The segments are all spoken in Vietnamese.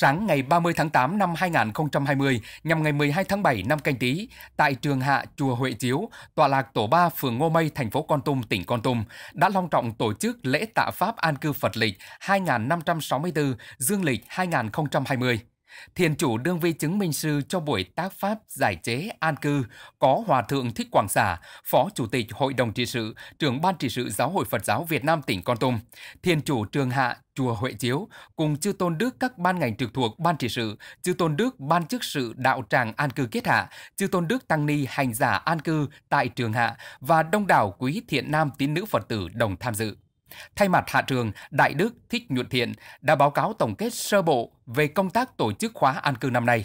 sáng ngày 30 tháng 8 năm 2020 nhằm ngày 12 tháng 7 năm canh tí tại trường hạ chùa Huệ Chiếu, tọa lạc tổ 3 phường Ngô Mây, thành phố Con Tum, tỉnh Con Tum đã long trọng tổ chức lễ tạ pháp an cư Phật lịch 2564 dương lịch 2020. Thiền chủ đương vi chứng minh sư cho buổi tác pháp giải chế an cư có Hòa Thượng Thích Quảng Xả, Phó Chủ tịch Hội đồng trị sự, trưởng Ban trị sự Giáo hội Phật giáo Việt Nam tỉnh Con Tum, Thiền chủ Trường Hạ, Chùa Huệ Chiếu, cùng chư tôn đức các ban ngành trực thuộc Ban trị sự, chư tôn đức Ban chức sự đạo tràng an cư kết hạ, chư tôn đức tăng ni hành giả an cư tại Trường Hạ và đông đảo quý thiện nam tín nữ Phật tử đồng tham dự. Thay mặt Hạ trường, Đại Đức Thích Nhuận Thiện đã báo cáo tổng kết sơ bộ về công tác tổ chức khóa an cư năm nay.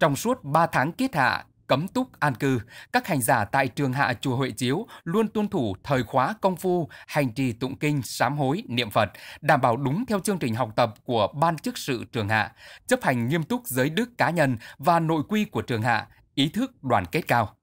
Trong suốt 3 tháng kết hạ, cấm túc an cư, các hành giả tại trường hạ chùa Huệ Chiếu luôn tuân thủ thời khóa công phu, hành trì tụng kinh, sám hối, niệm Phật, đảm bảo đúng theo chương trình học tập của ban chức sự trường hạ, chấp hành nghiêm túc giới đức cá nhân và nội quy của trường hạ, ý thức đoàn kết cao.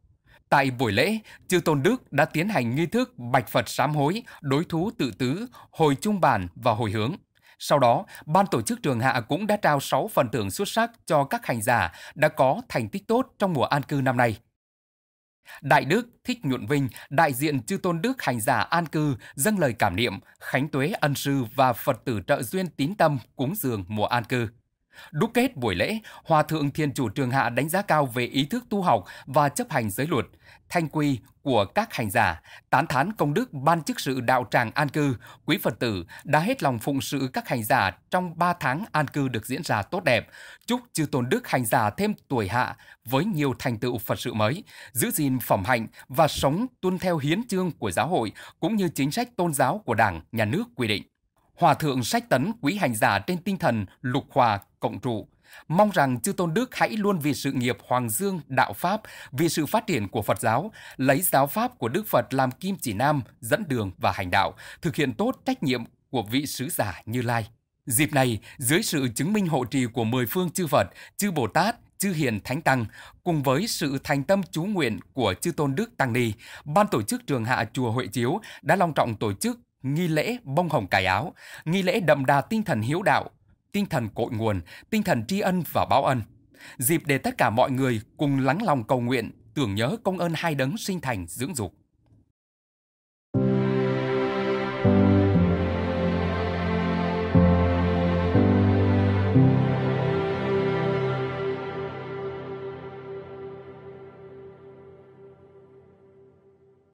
Tại buổi lễ, Chư Tôn Đức đã tiến hành nghi thức bạch Phật sám hối, đối thú tự tứ, hồi trung bản và hồi hướng. Sau đó, ban tổ chức trường hạ cũng đã trao 6 phần thưởng xuất sắc cho các hành giả đã có thành tích tốt trong mùa an cư năm nay. Đại Đức Thích Nhuận Vinh, đại diện Chư Tôn Đức hành giả an cư, dâng lời cảm niệm, khánh tuế ân sư và Phật tử trợ duyên tín tâm cúng dường mùa an cư. Đúc kết buổi lễ, Hòa Thượng Thiên Chủ Trường Hạ đánh giá cao về ý thức tu học và chấp hành giới luật, thanh quy của các hành giả, tán thán công đức ban chức sự đạo tràng an cư, quý Phật tử đã hết lòng phụng sự các hành giả trong 3 tháng an cư được diễn ra tốt đẹp, chúc chư tôn đức hành giả thêm tuổi hạ với nhiều thành tựu Phật sự mới, giữ gìn phẩm hạnh và sống tuân theo hiến chương của giáo hội cũng như chính sách tôn giáo của Đảng, Nhà nước quy định. Hòa thượng sách tấn quý hành giả trên tinh thần lục hòa cộng trụ, mong rằng chư tôn đức hãy luôn vì sự nghiệp hoàng dương đạo pháp vì sự phát triển của phật giáo lấy giáo pháp của đức phật làm kim chỉ nam dẫn đường và hành đạo thực hiện tốt trách nhiệm của vị sứ giả như lai dịp này dưới sự chứng minh hộ trì của mười phương chư phật chư bồ tát chư hiền thánh tăng cùng với sự thành tâm chú nguyện của chư tôn đức tăng ni ban tổ chức trường hạ chùa huệ chiếu đã long trọng tổ chức nghi lễ bông hồng cài áo, nghi lễ đậm đà tinh thần hiếu đạo, tinh thần cội nguồn, tinh thần tri ân và báo ân. Dịp để tất cả mọi người cùng lắng lòng cầu nguyện, tưởng nhớ công ơn hai đấng sinh thành dưỡng dục.